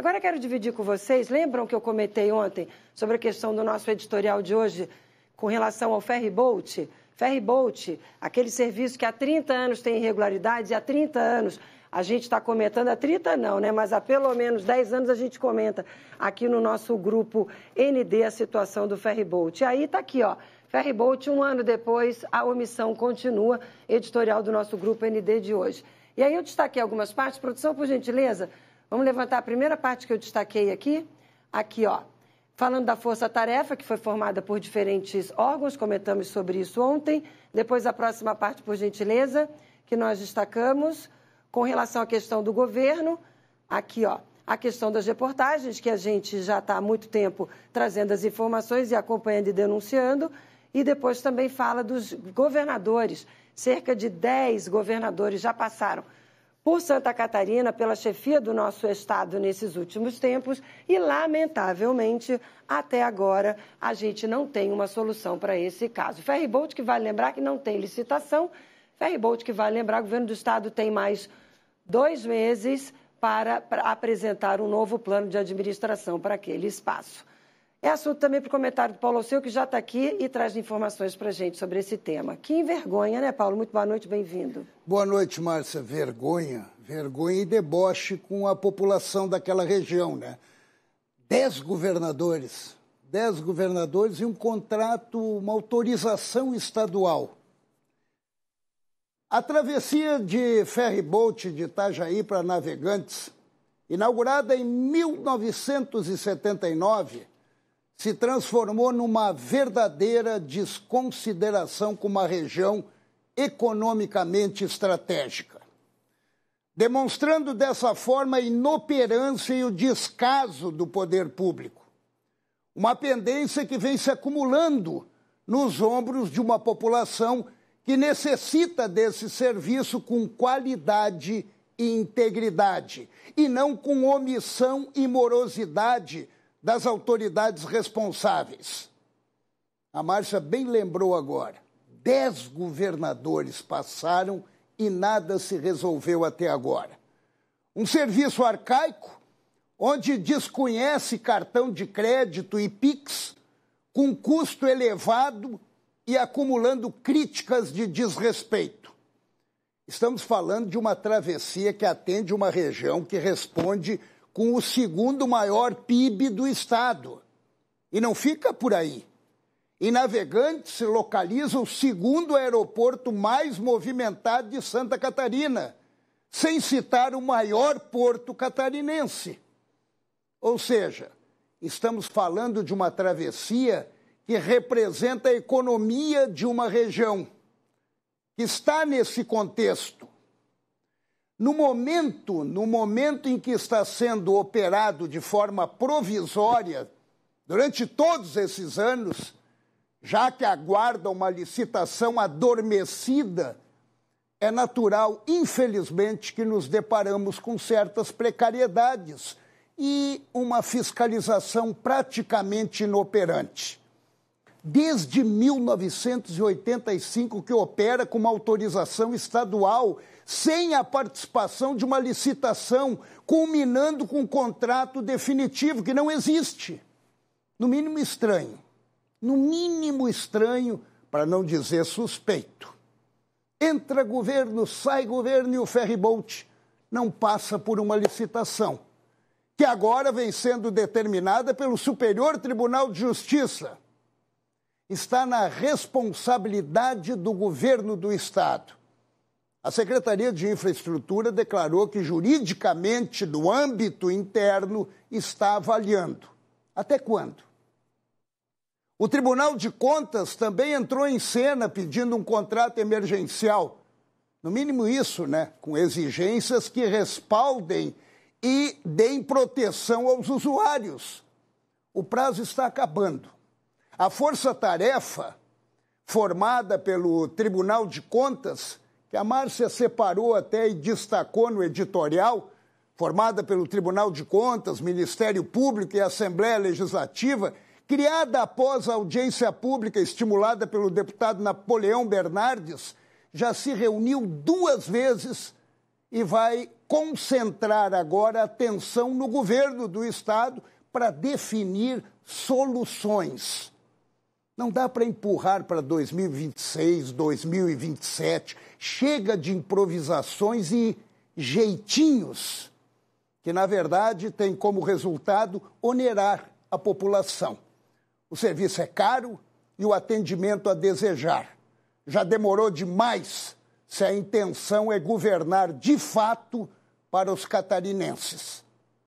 Agora quero dividir com vocês, lembram que eu comentei ontem sobre a questão do nosso editorial de hoje com relação ao Ferry Bolt, aquele serviço que há 30 anos tem irregularidades e há 30 anos a gente está comentando, há 30 não, né? Mas há pelo menos 10 anos a gente comenta aqui no nosso grupo ND a situação do ferryboat. E aí está aqui, ó. Bolt, um ano depois, a omissão continua, editorial do nosso grupo ND de hoje. E aí eu destaquei algumas partes, produção, por gentileza, Vamos levantar a primeira parte que eu destaquei aqui. Aqui, ó. Falando da força-tarefa, que foi formada por diferentes órgãos, comentamos sobre isso ontem. Depois, a próxima parte, por gentileza, que nós destacamos com relação à questão do governo. Aqui, ó. A questão das reportagens, que a gente já está há muito tempo trazendo as informações e acompanhando e denunciando. E depois também fala dos governadores. Cerca de 10 governadores já passaram por Santa Catarina, pela chefia do nosso Estado nesses últimos tempos e, lamentavelmente, até agora a gente não tem uma solução para esse caso. Bolt que vale lembrar que não tem licitação, Bolt que vale lembrar, o governo do Estado tem mais dois meses para apresentar um novo plano de administração para aquele espaço. É assunto também para o comentário do Paulo Alceu, que já está aqui e traz informações para a gente sobre esse tema. Que vergonha, né, Paulo? Muito boa noite, bem-vindo. Boa noite, Márcia. Vergonha, vergonha e deboche com a população daquela região, né? Dez governadores, dez governadores e um contrato, uma autorização estadual. A travessia de ferryboat de Itajaí para navegantes, inaugurada em 1979, se transformou numa verdadeira desconsideração com uma região economicamente estratégica, demonstrando dessa forma a inoperância e o descaso do poder público, uma pendência que vem se acumulando nos ombros de uma população que necessita desse serviço com qualidade e integridade, e não com omissão e morosidade das autoridades responsáveis. A Márcia bem lembrou agora: dez governadores passaram e nada se resolveu até agora. Um serviço arcaico, onde desconhece cartão de crédito e PIX, com custo elevado e acumulando críticas de desrespeito. Estamos falando de uma travessia que atende uma região que responde com o segundo maior PIB do estado. E não fica por aí. Em Navegantes localiza o segundo aeroporto mais movimentado de Santa Catarina, sem citar o maior porto catarinense. Ou seja, estamos falando de uma travessia que representa a economia de uma região, que está nesse contexto no momento, no momento em que está sendo operado de forma provisória, durante todos esses anos, já que aguarda uma licitação adormecida, é natural, infelizmente, que nos deparamos com certas precariedades e uma fiscalização praticamente inoperante desde 1985 que opera com uma autorização estadual, sem a participação de uma licitação, culminando com um contrato definitivo que não existe. No mínimo estranho. No mínimo estranho, para não dizer suspeito. Entra governo, sai governo e o ferryboat não passa por uma licitação, que agora vem sendo determinada pelo Superior Tribunal de Justiça está na responsabilidade do governo do Estado. A Secretaria de Infraestrutura declarou que, juridicamente, no âmbito interno, está avaliando. Até quando? O Tribunal de Contas também entrou em cena pedindo um contrato emergencial. No mínimo, isso, né? Com exigências que respaldem e deem proteção aos usuários. O prazo está acabando. A força-tarefa formada pelo Tribunal de Contas, que a Márcia separou até e destacou no editorial, formada pelo Tribunal de Contas, Ministério Público e Assembleia Legislativa, criada após a audiência pública estimulada pelo deputado Napoleão Bernardes, já se reuniu duas vezes e vai concentrar agora a atenção no governo do Estado para definir soluções. Não dá para empurrar para 2026, 2027. Chega de improvisações e jeitinhos, que na verdade tem como resultado onerar a população. O serviço é caro e o atendimento a desejar. Já demorou demais se a intenção é governar de fato para os catarinenses.